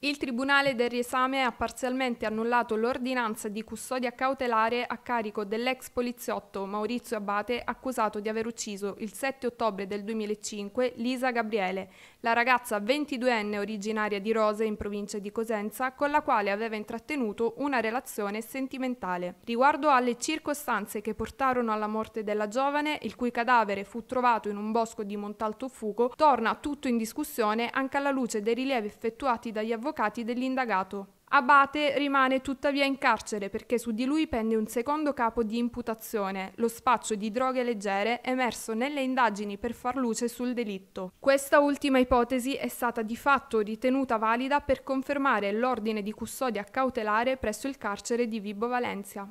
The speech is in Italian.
Il Tribunale del riesame ha parzialmente annullato l'ordinanza di custodia cautelare a carico dell'ex poliziotto Maurizio Abate accusato di aver ucciso il 7 ottobre del 2005 Lisa Gabriele, la ragazza 22enne originaria di Rose in provincia di Cosenza con la quale aveva intrattenuto una relazione sentimentale. Riguardo alle circostanze che portarono alla morte della giovane, il cui cadavere fu trovato in un bosco di Montalto Fuco, torna tutto in discussione anche alla luce dei rilievi effettuati dagli avvocati avvocati dell'indagato. Abate rimane tuttavia in carcere perché su di lui pende un secondo capo di imputazione, lo spaccio di droghe leggere emerso nelle indagini per far luce sul delitto. Questa ultima ipotesi è stata di fatto ritenuta valida per confermare l'ordine di custodia cautelare presso il carcere di Vibo Valencia.